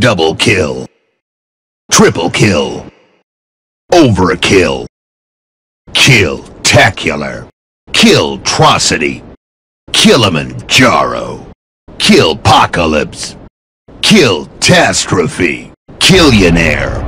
Double kill. Triple kill. Overkill. Kill tacular. Kill trocity. Kilimanjaro. Kill apocalypse. Kill catastrophe. Killionaire.